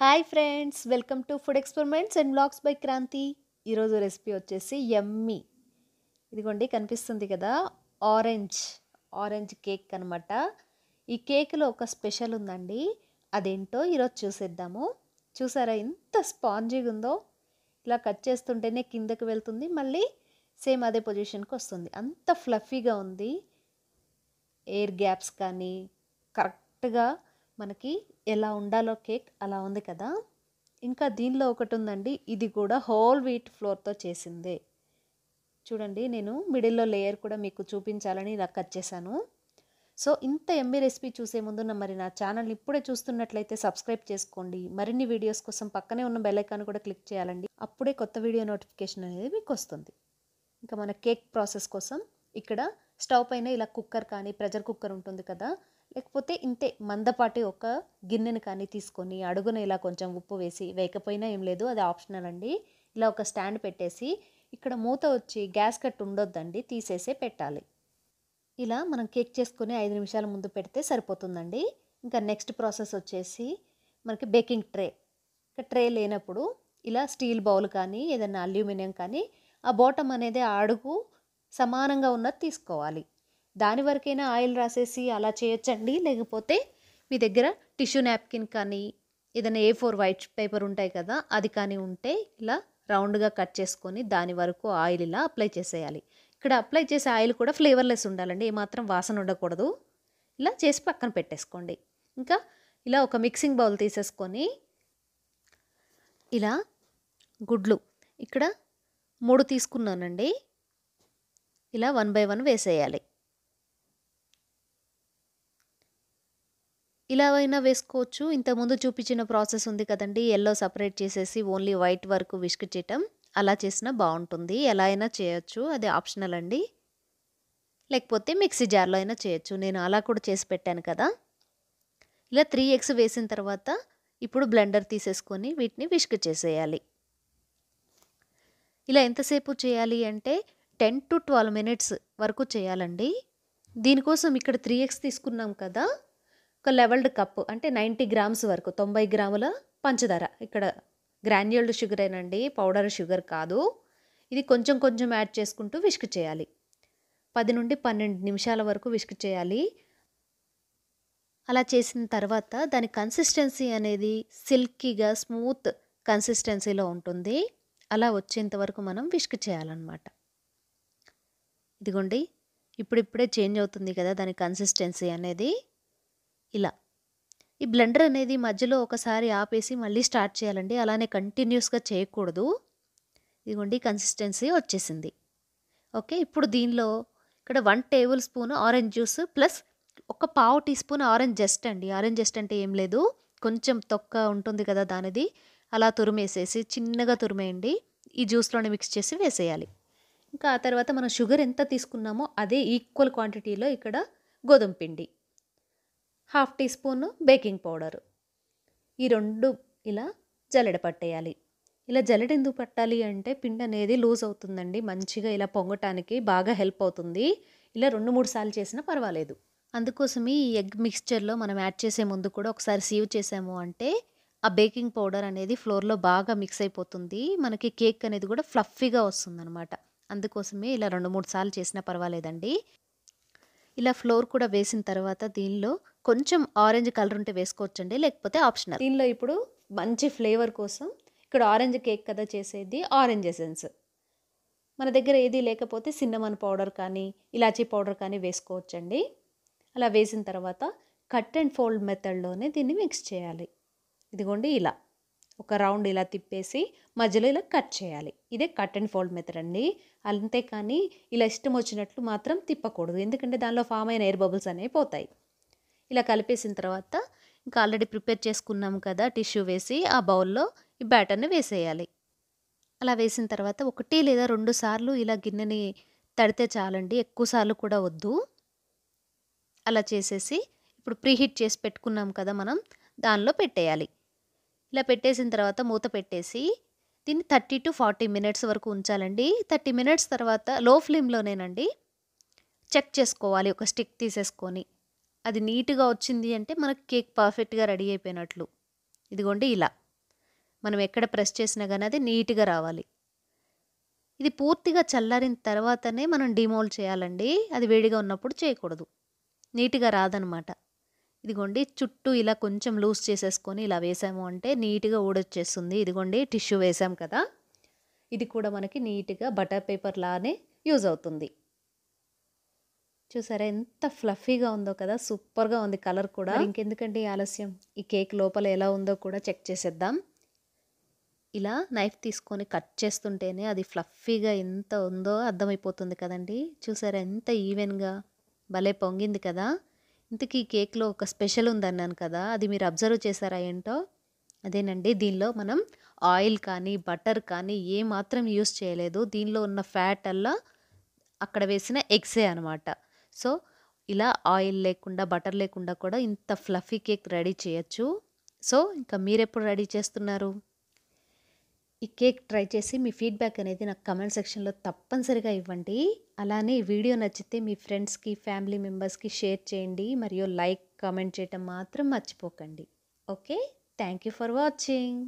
hi friends welcome to food experiments and blogs by Kranti ఈరోజు recipe వచ్చేసి ఎమ్మి ఇదిగోండి కనిపిస్తుంది కదా ఆరెంజ్ ఆరెంజ్ కేక్ అనమాట ఈ కేక్లో ఒక స్పెషల్ ఉందండి అదేంటో ఈరోజు చూసేద్దాము చూసారా ఎంత స్పాంజీగా ఉందో ఇలా కట్ చేస్తుంటేనే కిందకు వెళ్తుంది మళ్ళీ సేమ్ అదే పొజిషన్కి వస్తుంది అంత ఫ్లఫీగా ఉంది ఎయిర్ గ్యాప్స్ కానీ కరెక్ట్గా మనకి ఎలా ఉండాలో కేక్ అలా ఉంది కదా ఇంకా దీనిలో ఒకటి ఉందండి ఇది కూడా హోల్ వీట్ ఫ్లోర్తో చేసిందే చూడండి నేను మిడిల్లో లేయర్ కూడా మీకు చూపించాలని ఇలా కట్ చేశాను సో ఇంత ఎంబీ రెసిపీ చూసే ముందు మరి నా ఛానల్ ఇప్పుడే చూస్తున్నట్లయితే సబ్స్క్రైబ్ చేసుకోండి మరిన్ని వీడియోస్ కోసం పక్కనే ఉన్న బెల్లైకాన్ కూడా క్లిక్ చేయాలండి అప్పుడే కొత్త వీడియో నోటిఫికేషన్ అనేది మీకు వస్తుంది ఇంకా మన కేక్ ప్రాసెస్ కోసం ఇక్కడ స్టవ్ పైన ఇలా కుక్కర్ కానీ ప్రెజర్ కుక్కర్ ఉంటుంది కదా లేకపోతే ఇంతే మందపాటి ఒక గిన్నెను కానీ తీసుకొని అడుగున ఇలా కొంచెం ఉప్పు వేసి వేయకపోయినా ఏం లేదు అది ఆప్షనల్ అండి ఇలా ఒక స్టాండ్ పెట్టేసి ఇక్కడ మూత వచ్చి గ్యాస్ కట్ ఉండొద్దండి తీసేసే పెట్టాలి ఇలా మనం కేక్ చేసుకుని ఐదు నిమిషాల ముందు పెడితే సరిపోతుందండి ఇంకా నెక్స్ట్ ప్రాసెస్ వచ్చేసి మనకి బేకింగ్ ట్రే ఇంకా ట్రే లేనప్పుడు ఇలా స్టీల్ బౌల్ కానీ ఏదైనా అల్యూమినియం కానీ ఆ బోటం అనేది అడుగు సమానంగా ఉన్నది తీసుకోవాలి దాని వరకైనా ఆయిల్ రాసేసి అలా చేయొచ్చండి లేకపోతే మీ దగ్గర టిష్యూ నాప్కిన్ కానీ ఏదైనా ఏ ఫోర్ వైట్ పేపర్ ఉంటాయి కదా అది కానీ ఉంటే ఇలా రౌండ్గా కట్ చేసుకొని దాని వరకు ఆయిల్ ఇలా అప్లై చేసేయాలి ఇక్కడ అప్లై చేసే ఆయిల్ కూడా ఫ్లేవర్లెస్ ఉండాలండి ఏమాత్రం వాసన ఉండకూడదు ఇలా చేసి పక్కన పెట్టేసుకోండి ఇంకా ఇలా ఒక మిక్సింగ్ బౌల్ తీసేసుకొని ఇలా గుడ్లు ఇక్కడ మూడు తీసుకున్నానండి ఇలా వన్ బై వన్ వేసేయాలి ఇలావైనా వేసుకోవచ్చు ఇంతకుముందు చూపించిన ప్రాసెస్ ఉంది కదండి ఎల్లో సపరేట్ చేసేసి ఓన్లీ వైట్ వరకు విసుకు చేయటం అలా చేసినా బాగుంటుంది ఎలా అయినా చేయొచ్చు అది ఆప్షనల్ అండి లేకపోతే మిక్సీ జార్లో అయినా చేయొచ్చు నేను అలా కూడా చేసి పెట్టాను కదా ఇలా త్రీ ఎగ్స్ వేసిన తర్వాత ఇప్పుడు బ్లెండర్ తీసేసుకొని వీటిని విష్క్ చేసేయాలి ఇలా ఎంతసేపు చేయాలి అంటే టెన్ టు ట్వెల్వ్ మినిట్స్ వరకు చేయాలండి దీనికోసం ఇక్కడ త్రీ ఎగ్స్ తీసుకున్నాం కదా ఒక లెవెల్డ్ కప్పు అంటే నైంటీ గ్రామ్స్ వరకు తొంభై గ్రాముల పంచదార ఇక్కడ గ్రాన్యుల్డ్ షుగరేనండి పౌడర్ షుగర్ కాదు ఇది కొంచెం కొంచెం యాడ్ చేసుకుంటూ విష్క్ చేయాలి పది నుండి పన్నెండు నిమిషాల వరకు విష్క్ చేయాలి అలా చేసిన తర్వాత దాని కన్సిస్టెన్సీ అనేది సిల్కీగా స్మూత్ కన్సిస్టెన్సీలో ఉంటుంది అలా వచ్చేంత వరకు మనం విష్క్ చేయాలన్నమాట ఇదిగోండి ఇప్పుడిప్పుడే చేంజ్ అవుతుంది కదా దాని కన్సిస్టెన్సీ అనేది ఇలా ఈ బ్లెండర్ అనేది మధ్యలో ఒకసారి ఆపేసి మళ్ళీ స్టార్ట్ చేయాలండి అలానే కంటిన్యూస్గా చేయకూడదు ఇదిగోండి కన్సిస్టెన్సీ వచ్చేసింది ఓకే ఇప్పుడు దీనిలో ఇక్కడ one tablespoon orange juice plus ఒక పావు టీ స్పూన్ ఆరెంజ్ జస్ట్ అండి ఆరెంజ్ జస్ట్ అంటే ఏం లేదు కొంచెం తొక్క ఉంటుంది కదా దానిది అలా తురిమేసేసి చిన్నగా తురిమేయండి ఈ జ్యూస్లోనే మిక్స్ చేసి వేసేయాలి ఇంకా ఆ తర్వాత మనం షుగర్ ఎంత తీసుకున్నామో అదే ఈక్వల్ క్వాంటిటీలో ఇక్కడ గోధుమ పిండి half teaspoon baking powder ఈ రెండు ఇలా జల్లెడ పట్టేయాలి ఇలా జల్లెడ ఎందుకు పట్టాలి అంటే పిండి అనేది లూజ్ అవుతుందండి మంచిగా ఇలా పొంగటానికి బాగా హెల్ప్ అవుతుంది ఇలా రెండు మూడు సార్లు చేసినా పర్వాలేదు అందుకోసమే ఈ ఎగ్ మిక్స్చర్లో మనం యాడ్ చేసే ముందు కూడా ఒకసారి సీవ్ చేసాము అంటే ఆ బేకింగ్ పౌడర్ అనేది ఫ్లోర్లో బాగా మిక్స్ అయిపోతుంది మనకి కేక్ అనేది కూడా ఫ్లఫీగా వస్తుందన్నమాట అందుకోసమే ఇలా రెండు మూడు సార్లు చేసినా పర్వాలేదండి ఇలా ఫ్లోర్ కూడా వేసిన తర్వాత దీనిలో కొంచెం ఆరెంజ్ కలర్ ఉంటే వేసుకోవచ్చండి లేకపోతే ఆప్షనల్ దీనిలో ఇప్పుడు మంచి ఫ్లేవర్ కోసం ఇక్కడ ఆరెంజ్ కేక్ కదా చేసేది ఆరెంజ్ ఎసెన్స్ మన దగ్గర ఏది లేకపోతే సిన్నమన్ పౌడర్ కానీ ఇలాచీ పౌడర్ కానీ వేసుకోవచ్చండి అలా వేసిన తర్వాత కట్ అండ్ ఫోల్డ్ మెథడ్లోనే దీన్ని మిక్స్ చేయాలి ఇదిగోండి ఇలా ఒక రౌండ్ ఇలా తిప్పేసి మధ్యలో ఇలా కట్ చేయాలి ఇదే కట్ అండ్ ఫోల్డ్ మెథడ్ అండి అంతేకాని ఇలా ఇష్టం వచ్చినట్లు మాత్రం తిప్పకూడదు ఎందుకంటే దానిలో ఫామ్ అయిన ఎయిర్ బబుల్స్ అనేవి పోతాయి ఇలా కలిపేసిన తర్వాత ఇంకా ఆల్రెడీ ప్రిపేర్ చేసుకున్నాం కదా టిష్యూ వేసి ఆ బౌల్లో ఈ బ్యాటర్ని వేసేయాలి అలా వేసిన తర్వాత ఒకటి లేదా రెండు సార్లు ఇలా గిన్నెని తడితే చాలండి ఎక్కువ సార్లు కూడా వద్దు అలా చేసేసి ఇప్పుడు ప్రీహీట్ చేసి పెట్టుకున్నాం కదా మనం దానిలో పెట్టేయాలి ఇలా పెట్టేసిన తర్వాత మూత పెట్టేసి దీన్ని థర్టీ టు ఫార్టీ మినిట్స్ వరకు ఉంచాలండి థర్టీ మినిట్స్ తర్వాత లో ఫ్లేమ్లోనేనండి చెక్ చేసుకోవాలి ఒక స్టిక్ తీసేసుకొని అది నీట్గా వచ్చింది అంటే మనకు కేక్ పర్ఫెక్ట్గా రెడీ అయిపోయినట్లు ఇదిగోండి ఇలా మనం ఎక్కడ ప్రెస్ చేసినా కానీ అది నీట్గా రావాలి ఇది పూర్తిగా చల్లారిన తర్వాతనే మనం డిమోల్ చేయాలండి అది వేడిగా ఉన్నప్పుడు చేయకూడదు నీట్గా రాదనమాట ఇదిగోండి చుట్టూ ఇలా కొంచెం లూజ్ చేసేసుకొని ఇలా వేసాము అంటే నీట్గా ఊడొచ్చేస్తుంది ఇదిగోండి టిష్యూ వేసాం కదా ఇది కూడా మనకి నీట్గా బటర్ పేపర్ లానే యూజ్ అవుతుంది చూసారా ఎంత ఫ్లఫీగా ఉందో కదా సూపర్గా ఉంది కలర్ కూడా ఇంకెందుకంటే ఈ ఆలస్యం ఈ కేక్ లోపల ఎలా ఉందో కూడా చెక్ చేసేద్దాం ఇలా నైఫ్ తీసుకొని కట్ చేస్తుంటేనే అది ఫ్లఫీగా ఎంత ఉందో అర్థమైపోతుంది కదండి చూసారా ఎంత ఈవెన్గా భలే పొంగింది కదా ఇంతకీ ఈ కేక్లో ఒక స్పెషల్ ఉందన్నాను కదా అది మీరు అబ్జర్వ్ చేశారా ఏంటో అదేనండి దీనిలో మనం ఆయిల్ కానీ బటర్ కానీ ఏ మాత్రం యూస్ చేయలేదు దీనిలో ఉన్న ఫ్యాట్ అల్లా అక్కడ వేసిన ఎగ్సే అనమాట సో ఇలా ఆయిల్ లేకుండా బటర్ లేకుండా కూడా ఇంత ఫ్లఫీ కేక్ రెడీ చేయొచ్చు సో ఇంకా మీరెప్పుడు రెడీ చేస్తున్నారు ఈ కేక్ ట్రై చేసి మీ ఫీడ్బ్యాక్ అనేది నాకు కమెంట్ సెక్షన్లో తప్పనిసరిగా ఇవ్వండి అలానే ఈ వీడియో నచ్చితే మీ ఫ్రెండ్స్కి ఫ్యామిలీ మెంబర్స్కి షేర్ చేయండి మరియు లైక్ కామెంట్ చేయటం మాత్రం మర్చిపోకండి okay thank you for watching